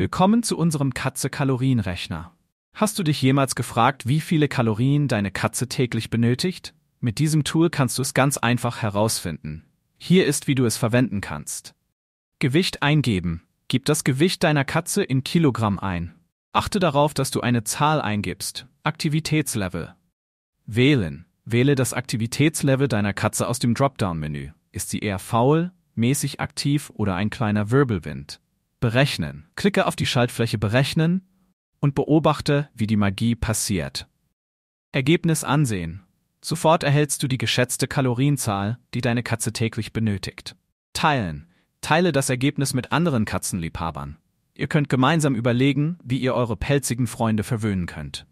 Willkommen zu unserem Katze-Kalorienrechner. Hast du dich jemals gefragt, wie viele Kalorien deine Katze täglich benötigt? Mit diesem Tool kannst du es ganz einfach herausfinden. Hier ist, wie du es verwenden kannst. Gewicht eingeben. Gib das Gewicht deiner Katze in Kilogramm ein. Achte darauf, dass du eine Zahl eingibst. Aktivitätslevel. Wählen. Wähle das Aktivitätslevel deiner Katze aus dem Dropdown-Menü. Ist sie eher faul, mäßig aktiv oder ein kleiner Wirbelwind? Berechnen. Klicke auf die Schaltfläche Berechnen und beobachte, wie die Magie passiert. Ergebnis ansehen. Sofort erhältst du die geschätzte Kalorienzahl, die deine Katze täglich benötigt. Teilen. Teile das Ergebnis mit anderen Katzenliebhabern. Ihr könnt gemeinsam überlegen, wie ihr eure pelzigen Freunde verwöhnen könnt.